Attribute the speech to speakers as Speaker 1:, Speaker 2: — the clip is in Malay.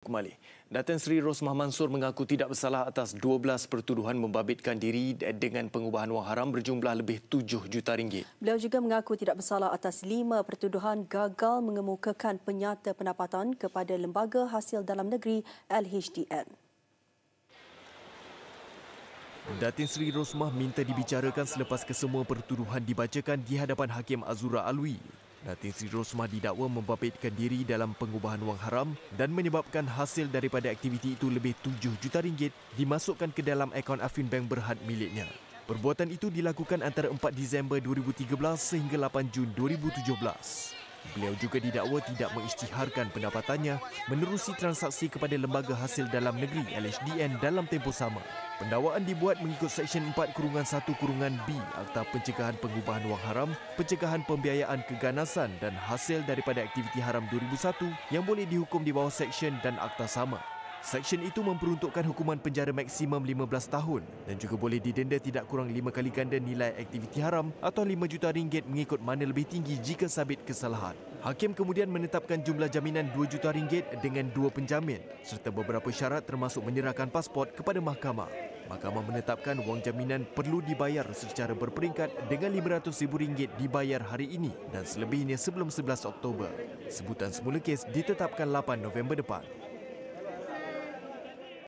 Speaker 1: kembali. Datin Sri Rosmah Mansur mengaku tidak bersalah atas 12 pertuduhan membabitkan diri dengan pengubahan wang haram berjumlah lebih 7 juta ringgit.
Speaker 2: Beliau juga mengaku tidak bersalah atas 5 pertuduhan gagal mengemukakan penyata pendapatan kepada Lembaga Hasil Dalam Negeri LHDN.
Speaker 1: Datin Sri Rosmah minta dibicarakan selepas kesemua pertuduhan dibacakan di hadapan Hakim Azura Alwi Datin Sri Rosmah didakwa membabitkan diri dalam pengubahan wang haram dan menyebabkan hasil daripada aktiviti itu lebih 7 juta ringgit dimasukkan ke dalam akaun Afin Bank Berhad miliknya. Perbuatan itu dilakukan antara 4 Disember 2013 sehingga 8 Jun 2017. Beliau juga didakwa tidak mengisytiharkan pendapatannya menerusi transaksi kepada Lembaga Hasil Dalam Negeri LHDN dalam tempoh sama. Pendakwaan dibuat mengikut Seksyen 4 Kurungan 1 Kurungan B Akta Pencegahan Pengubahan Wang Haram, Pencegahan Pembiayaan Keganasan dan Hasil daripada Aktiviti Haram 2001 yang boleh dihukum di bawah Seksyen dan Akta Sama. Seksyen itu memperuntukkan hukuman penjara maksimum 15 tahun dan juga boleh didenda tidak kurang 5 kali ganda nilai aktiviti haram atau 5 juta ringgit mengikut mana lebih tinggi jika sabit kesalahan. Hakim kemudian menetapkan jumlah jaminan 2 juta ringgit dengan dua penjamin serta beberapa syarat termasuk menyerahkan pasport kepada mahkamah. Mahkamah menetapkan wang jaminan perlu dibayar secara berperingkat dengan RM500,000 dibayar hari ini dan selebihnya sebelum 11 Oktober. Sebutan semula kes ditetapkan 8 November depan.